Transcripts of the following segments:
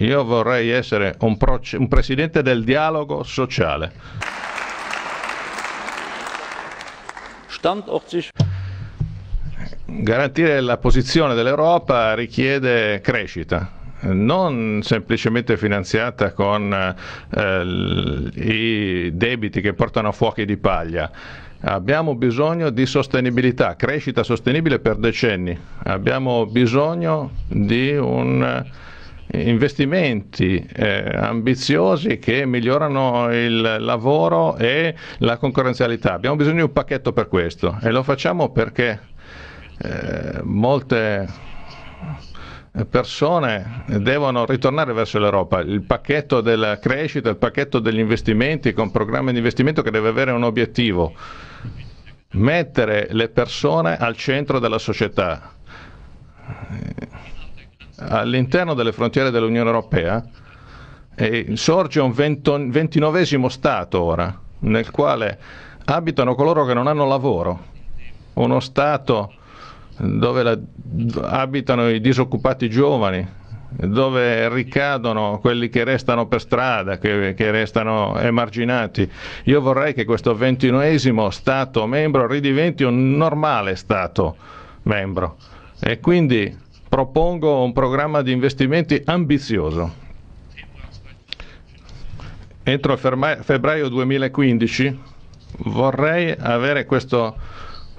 Io vorrei essere un, pro- un presidente del dialogo sociale. Garantire la posizione dell'Europa richiede crescita, non semplicemente finanziata con eh, i debiti che portano a fuochi di paglia. Abbiamo bisogno di sostenibilità, crescita sostenibile per decenni. Abbiamo bisogno di un investimenti eh, ambiziosi che migliorano il lavoro e la concorrenzialità. Abbiamo bisogno di un pacchetto per questo e lo facciamo perché eh, molte persone devono ritornare verso l'Europa. Il pacchetto della crescita, il pacchetto degli investimenti con programmi di investimento che deve avere un obiettivo, mettere le persone al centro della società all'interno delle frontiere dell'Unione Europea e sorge un ventinovesimo Stato ora, nel quale abitano coloro che non hanno lavoro, uno Stato dove la, abitano i disoccupati giovani, dove ricadono quelli che restano per strada, che, che restano emarginati. Io vorrei che questo ventinovesimo Stato membro ridiventi un normale Stato membro e quindi propongo un programma di investimenti ambizioso. Entro febbraio 2015 vorrei avere questo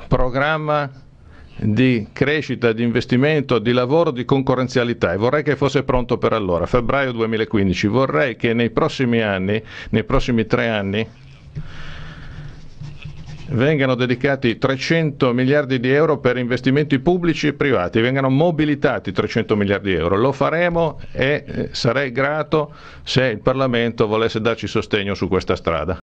programma di crescita, di investimento, di lavoro, di concorrenzialità e vorrei che fosse pronto per allora, febbraio 2015. Vorrei che nei prossimi anni, nei prossimi tre anni, vengano dedicati 300 miliardi di euro per investimenti pubblici e privati, vengano mobilitati 300 miliardi di euro. Lo faremo e eh, sarei grato se il Parlamento volesse darci sostegno su questa strada.